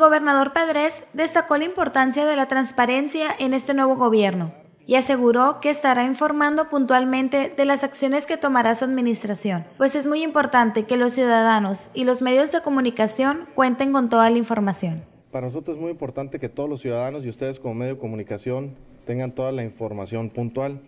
El gobernador Padres destacó la importancia de la transparencia en este nuevo gobierno y aseguró que estará informando puntualmente de las acciones que tomará su administración, pues es muy importante que los ciudadanos y los medios de comunicación cuenten con toda la información. Para nosotros es muy importante que todos los ciudadanos y ustedes como medio de comunicación tengan toda la información puntual.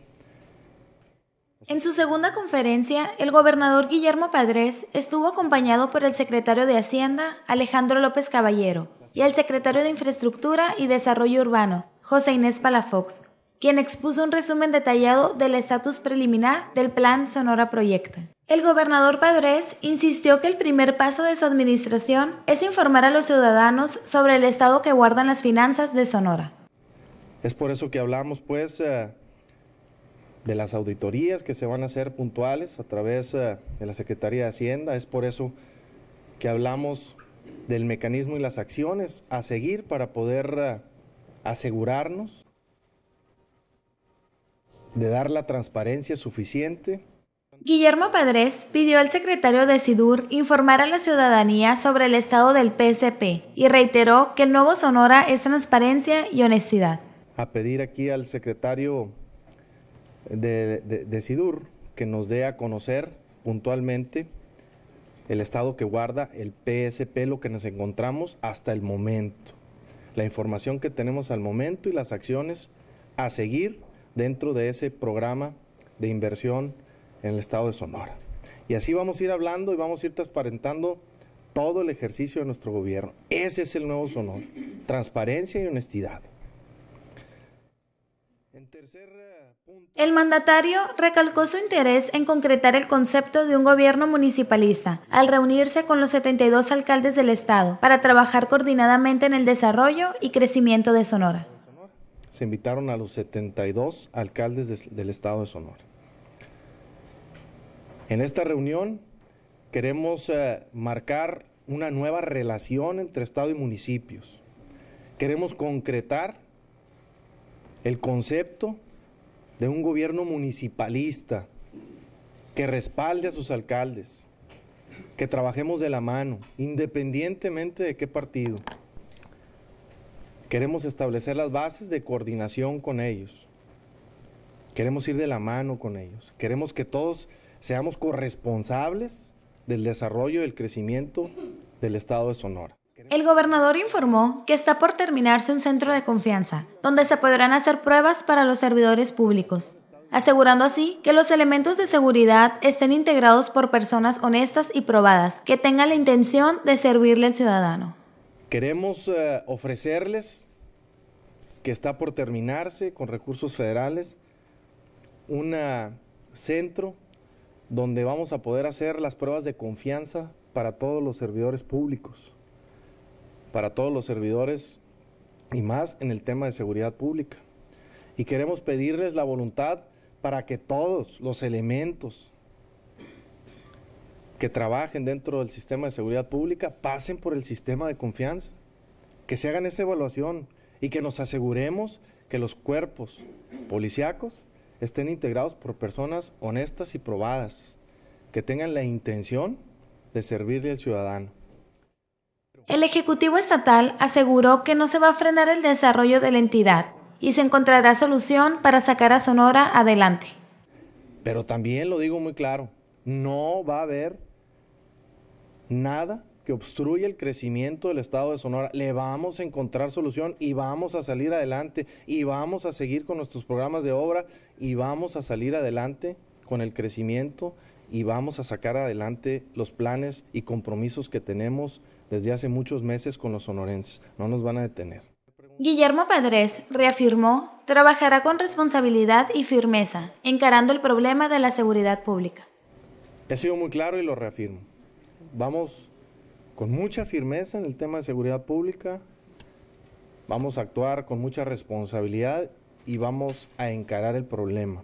En su segunda conferencia, el gobernador Guillermo Padres estuvo acompañado por el secretario de Hacienda, Alejandro López Caballero, y al secretario de Infraestructura y Desarrollo Urbano, José Inés Palafox, quien expuso un resumen detallado del estatus preliminar del Plan Sonora Proyecta. El gobernador Padres insistió que el primer paso de su administración es informar a los ciudadanos sobre el estado que guardan las finanzas de Sonora. Es por eso que hablamos, pues, eh, de las auditorías que se van a hacer puntuales a través eh, de la Secretaría de Hacienda. Es por eso que hablamos del mecanismo y las acciones a seguir para poder eh, asegurarnos de dar la transparencia suficiente. Guillermo Padres pidió al secretario de SIDUR informar a la ciudadanía sobre el estado del PSP y reiteró que el nuevo Sonora es transparencia y honestidad. A pedir aquí al secretario de SIDUR que nos dé a conocer puntualmente el estado que guarda el PSP, lo que nos encontramos hasta el momento, la información que tenemos al momento y las acciones a seguir dentro de ese programa de inversión en el estado de Sonora. Y así vamos a ir hablando y vamos a ir transparentando todo el ejercicio de nuestro gobierno. Ese es el nuevo Sonora, transparencia y honestidad. Eh, el mandatario recalcó su interés en concretar el concepto de un gobierno municipalista al reunirse con los 72 alcaldes del Estado para trabajar coordinadamente en el desarrollo y crecimiento de Sonora. Se invitaron a los 72 alcaldes del Estado de Sonora. En esta reunión queremos eh, marcar una nueva relación entre Estado y municipios. Queremos concretar el concepto de un gobierno municipalista que respalde a sus alcaldes, que trabajemos de la mano, independientemente de qué partido. Queremos establecer las bases de coordinación con ellos. Queremos ir de la mano con ellos. Queremos que todos seamos corresponsables del desarrollo y del crecimiento del Estado de Sonora. El gobernador informó que está por terminarse un centro de confianza, donde se podrán hacer pruebas para los servidores públicos, asegurando así que los elementos de seguridad estén integrados por personas honestas y probadas que tengan la intención de servirle al ciudadano. Queremos eh, ofrecerles, que está por terminarse con recursos federales, un eh, centro donde vamos a poder hacer las pruebas de confianza para todos los servidores públicos para todos los servidores y más en el tema de seguridad pública. Y queremos pedirles la voluntad para que todos los elementos que trabajen dentro del sistema de seguridad pública pasen por el sistema de confianza, que se hagan esa evaluación y que nos aseguremos que los cuerpos policíacos estén integrados por personas honestas y probadas, que tengan la intención de servirle al ciudadano. El Ejecutivo Estatal aseguró que no se va a frenar el desarrollo de la entidad y se encontrará solución para sacar a Sonora adelante. Pero también lo digo muy claro, no va a haber nada que obstruya el crecimiento del Estado de Sonora. Le vamos a encontrar solución y vamos a salir adelante y vamos a seguir con nuestros programas de obra y vamos a salir adelante con el crecimiento y vamos a sacar adelante los planes y compromisos que tenemos desde hace muchos meses con los sonorenses. No nos van a detener. Guillermo Padrés reafirmó, trabajará con responsabilidad y firmeza, encarando el problema de la seguridad pública. He sido muy claro y lo reafirmo. Vamos con mucha firmeza en el tema de seguridad pública, vamos a actuar con mucha responsabilidad y vamos a encarar el problema.